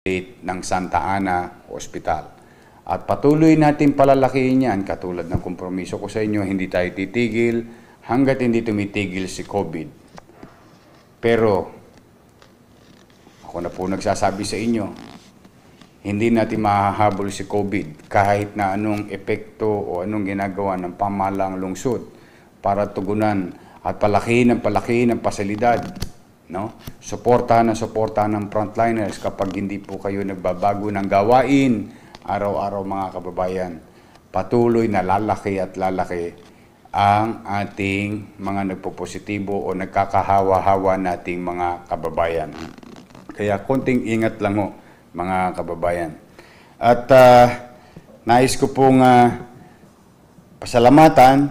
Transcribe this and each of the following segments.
ng Santa Ana Hospital. At patuloy natin palalakiin yan katulad ng kompromiso ko sa inyo, hindi tayo titigil hanggat hindi tumitigil si COVID. Pero ako na po nagsasabi sa inyo, hindi natin mahahabol si COVID kahit na anong epekto o anong ginagawa ng pamalang lungsod para tugunan at palakihin ang palakihin ang pasilidad No? Suporta na suporta ng frontliners kapag hindi po kayo nagbabago ng gawain araw-araw mga kababayan. Patuloy na lalaki at lalaki ang ating mga nagpopositibo o nagkakahawa-hawa nating mga kababayan. Kaya konting ingat lang ho mga kababayan. At uh, nais ko pong uh, pasalamatan,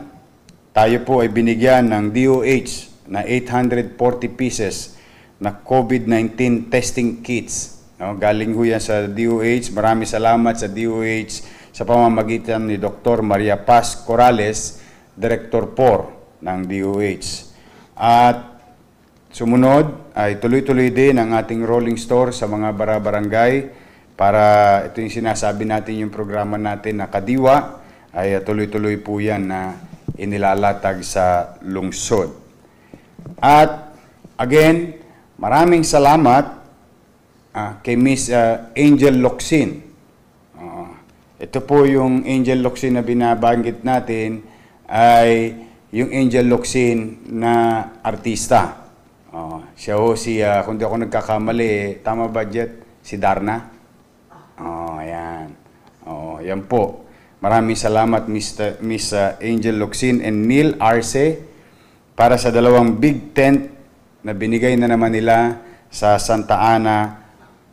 tayo po ay binigyan ng DOH na 840 pieces na COVID-19 testing kits. No, galing ho yan sa DOH. Marami salamat sa DOH sa pamamagitan ni Dr. Maria Paz Corales, Director 4 ng DOH. At sumunod ay tuloy-tuloy din ang ating rolling store sa mga barabarangay para ito yung sinasabi natin yung programa natin na Kadiwa ay tuloy-tuloy po yan na inilalatag sa lungsod. At again, maraming salamat uh, kay Miss uh, Angel Locsin. Uh, ito po yung Angel Locsin na binabanggit natin ay yung Angel Locsin na artista. Uh, siya ho si, uh, kung di ako nagkakamali, tama budget Si Darna? Oh, ayan. Oh, yan po. Maraming salamat Mr. Miss Angel Locsin and Neil Arce para sa dalawang big tent na binigay na naman nila sa Santa Ana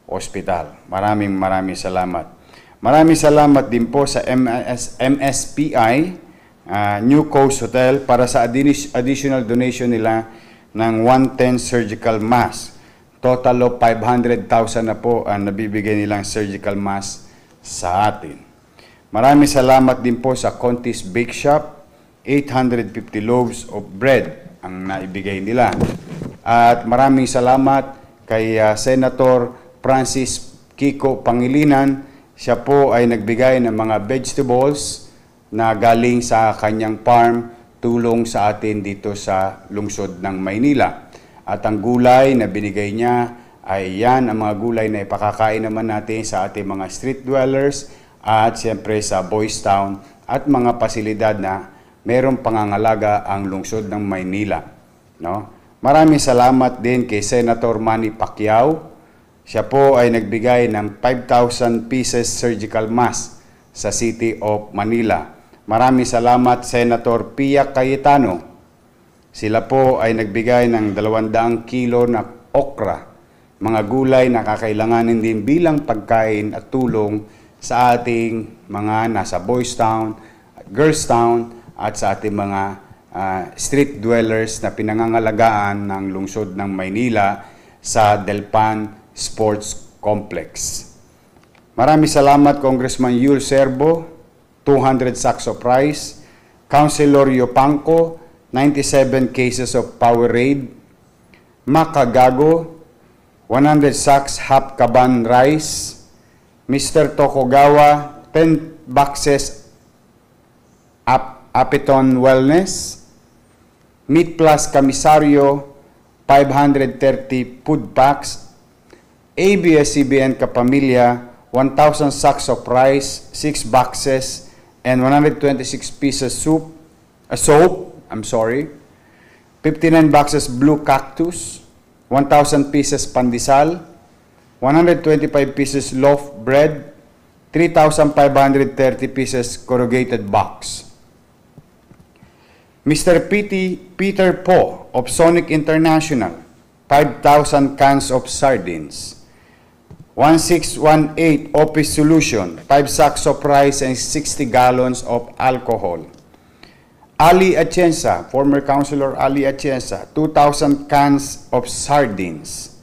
Hospital. Maraming maraming salamat. Maraming salamat din po sa MS, MSPI uh, ah, New Coast Hotel para sa additional donation nila ng 110 surgical mask. Total of 500,000 na po ang nabibigay nilang surgical mask sa atin. Maraming salamat din po sa Contis Bake Shop 850 loaves of bread ang naibigay nila. At maraming salamat kay uh, Senator Francis Kiko Pangilinan. Siya po ay nagbigay ng mga vegetables na galing sa kanyang farm tulong sa atin dito sa lungsod ng Maynila. At ang gulay na binigay niya ay yan ang mga gulay na ipakakain naman natin sa ating mga street dwellers at siyempre sa Boys Town at mga pasilidad na merong pangangalaga ang lungsod ng Maynila. No? Maraming salamat din kay Senator Manny Pacquiao. Siya po ay nagbigay ng 5,000 pieces surgical mask sa City of Manila. Maraming salamat Senator Pia Cayetano. Sila po ay nagbigay ng 200 kilo na okra, mga gulay na kakailanganin din bilang pagkain at tulong sa ating mga nasa Boys Town at Girls Town at sa ating mga uh, street dwellers na pinangangalagaan ng lungsod ng Maynila sa Delpan Sports Complex. Maraming salamat Congressman Yul Serbo, 200 sacks of rice, Councilor Yopanko, 97 cases of Powerade, Makagago, 100 sacks half kaban rice, Mr. Tokugawa, 10 boxes up Apeton Wellness, Meat Plus Kamisario, 530 food packs, ABS-CBN Kapamilya, 1,000 sacks of rice, 6 boxes, and 126 pieces soup, uh, soap, I'm sorry, 59 boxes blue cactus, 1,000 pieces pandisal, 125 pieces loaf bread, 3,530 pieces corrugated box. Mr. PT Peter Po of Sonic International, 5,000 cans of sardines. 1618 Office Solution, 5 sacks of rice and 60 gallons of alcohol. Ali Atienza, former Councilor Ali Atienza, 2,000 cans of sardines.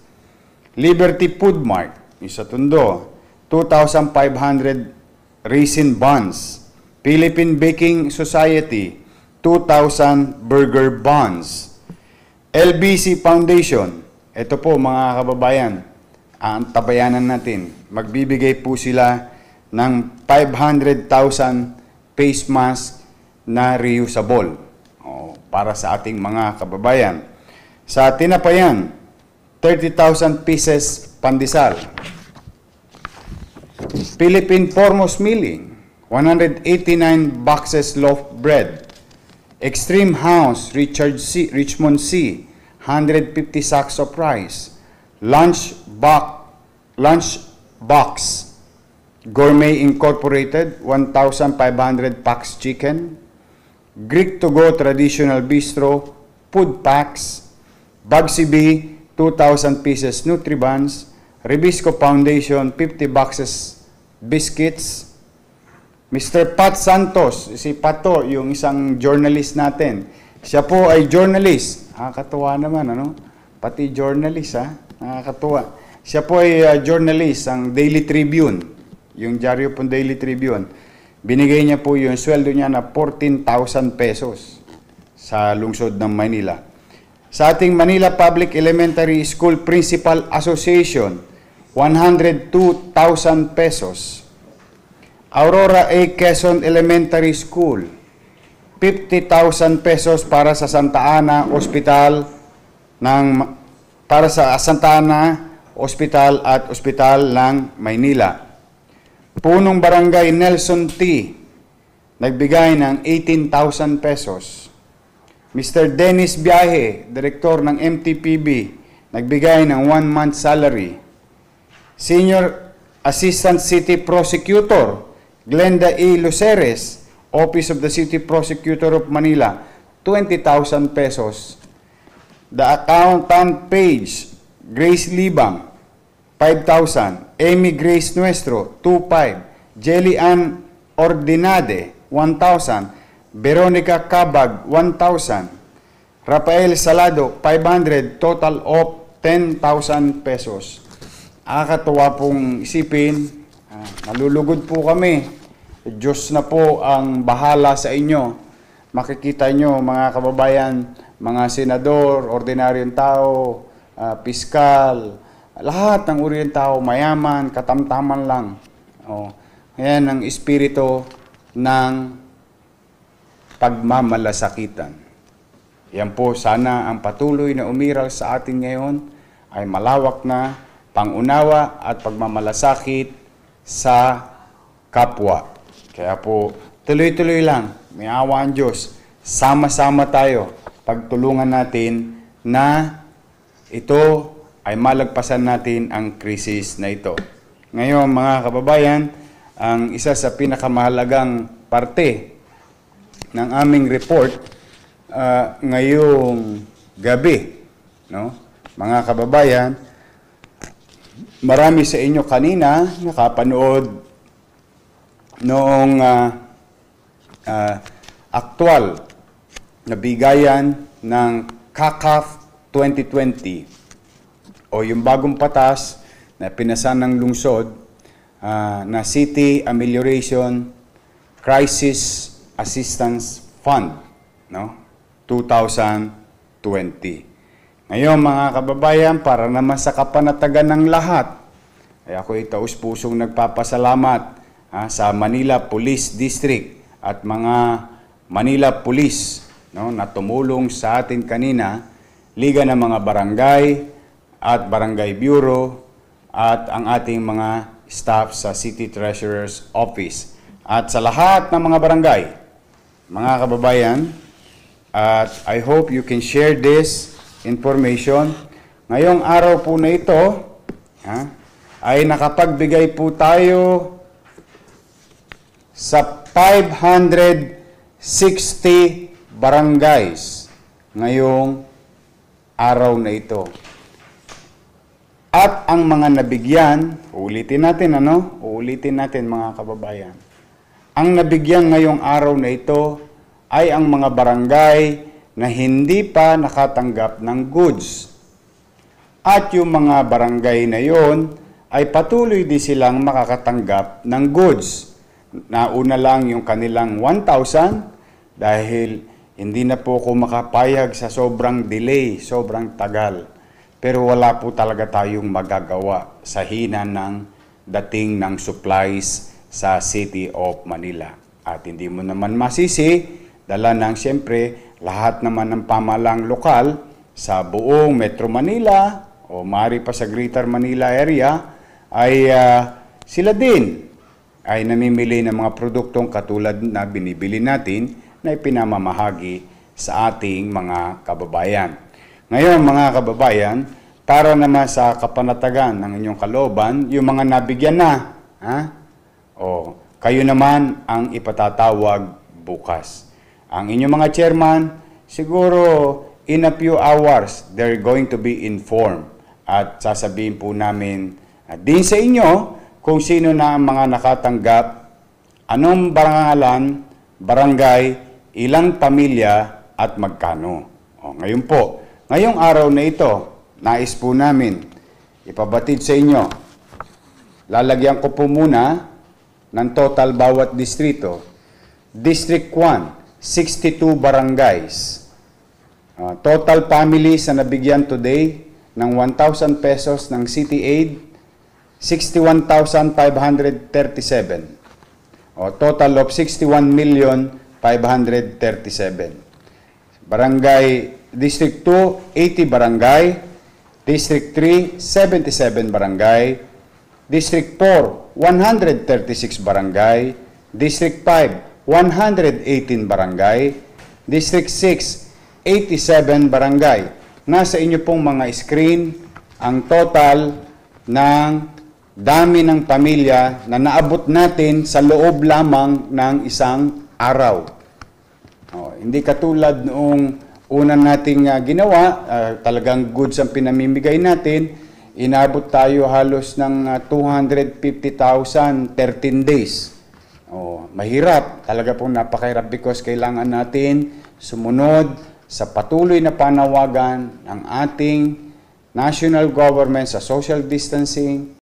Liberty Food Mart, isa tundo, 2,500 raisin buns. Philippine Baking Society, 2,000 burger bonds. LBC Foundation, ito po mga kababayan, ang tabayanan natin. Magbibigay po sila ng 500,000 face mask na reusable o, para sa ating mga kababayan. Sa tinapayan, 30,000 pieces pandesal. Philippine Formos Milling, 189 boxes loaf bread. Extreme House, Richard C., Richmond C., 150 sacks of rice. Lunch, box, lunch box, Gourmet Incorporated, 1,500 packs chicken. Greek to go traditional bistro, food packs. Bugsy B, 2,000 pieces Nutribans. Rebisco Foundation, 50 boxes biscuits. Mr. Pat Santos, si Pato, yung isang journalist natin. Siya po ay journalist. Nakakatuwa naman, ano? Pati journalist, ha? Nakakatuwa. Siya po ay uh, journalist ang Daily Tribune, yung dyaryo pong Daily Tribune. Binigay niya po yung sweldo niya na 14,000 pesos sa lungsod ng Manila. Sa ating Manila Public Elementary School Principal Association, 102,000 pesos Aurora A. Quezon Elementary School, 50,000 pesos para sa Santa Ana Hospital ng para sa Santa Ana Hospital at Hospital ng Maynila. Punong Barangay Nelson T. nagbigay ng 18,000 pesos. Mr. Dennis Biahe, direktor ng MTPB, nagbigay ng one month salary. Senior Assistant City Prosecutor, Glenda A. E. Luceres, Office of the City Prosecutor of Manila, 20,000 pesos. The accountant page, Grace Libang, 5,000. Amy Grace Nuestro, 2,500. Jelly Ann Ordinade, 1,000. Veronica Cabag, 1,000. Rafael Salado, 500. Total of 10,000 pesos. Nakakatuwa pong isipin Nalulugod po kami. Diyos na po ang bahala sa inyo. Makikita nyo mga kababayan, mga senador, ordinaryong tao, uh, piskal, lahat ng uri tao, mayaman, katamtaman lang. Oh, yan ang espiritu ng pagmamalasakitan. Yan po sana ang patuloy na umiral sa atin ngayon ay malawak na pangunawa at pagmamalasakit sa kapwa. Kaya po, tuloy-tuloy lang. May awa ang Diyos. Sama-sama tayo. Pagtulungan natin na ito ay malagpasan natin ang krisis na ito. Ngayon, mga kababayan, ang isa sa pinakamahalagang parte ng aming report uh, ngayong gabi, no? mga kababayan, marami sa inyo kanina nakapanood noong uh, ah, uh, ah, aktual na bigayan ng CACAF 2020 o yung bagong patas na pinasan ng lungsod uh, na City Amelioration Crisis Assistance Fund no 2020 ngayon mga kababayan, para naman sa kapanatagan ng lahat, ay ako taus-pusong nagpapasalamat ha, sa Manila Police District at mga Manila Police no, na tumulong sa atin kanina, Liga ng mga Barangay at Barangay Bureau at ang ating mga staff sa City Treasurer's Office at sa lahat ng mga barangay, mga kababayan, at I hope you can share this information. Ngayong araw po na ito ha, ay nakapagbigay po tayo sa 560 barangays ngayong araw na ito. At ang mga nabigyan, ulitin natin ano? Uulitin natin mga kababayan. Ang nabigyan ngayong araw na ito ay ang mga barangay na hindi pa nakatanggap ng goods. At yung mga barangay na yon ay patuloy din silang makakatanggap ng goods. Nauna lang yung kanilang 1,000 dahil hindi na po ako makapayag sa sobrang delay, sobrang tagal. Pero wala po talaga tayong magagawa sa hina ng dating ng supplies sa City of Manila. At hindi mo naman masisi Dala ng siyempre lahat naman ng pamalang lokal sa buong Metro Manila o mari pa sa Greater Manila area ay uh, sila din ay namimili ng mga produktong katulad na binibili natin na ipinamamahagi sa ating mga kababayan. Ngayon mga kababayan, para naman sa kapanatagan ng inyong kalooban, yung mga nabigyan na, ha? O, kayo naman ang ipatatawag bukas. Ang inyong mga chairman, siguro in a few hours, they're going to be informed. At sasabihin po namin at din sa inyo kung sino na ang mga nakatanggap, anong barangalan, barangay, ilang pamilya at magkano. O, ngayon po, ngayong araw na ito, nais po namin ipabatid sa inyo. Lalagyan ko po muna ng total bawat distrito. District 1, 62 barangays. Uh, total families na nabigyan today ng 1,000 pesos ng city aid, 61,537. O ah, total of 61,537. Barangay District 2, 80 barangay. District 3, 77 barangay. District 4, 136 barangay. District 5, 118 barangay, District 6, 87 barangay. Nasa inyo pong mga screen ang total ng dami ng pamilya na naabot natin sa loob lamang ng isang araw. Oh, hindi katulad noong una nating uh, ginawa, uh, talagang goods ang pinamimigay natin, inabot tayo halos ng uh, 250,000 13 days. Oh, mahirap. Talaga pong napakahirap because kailangan natin sumunod sa patuloy na panawagan ng ating national government sa social distancing,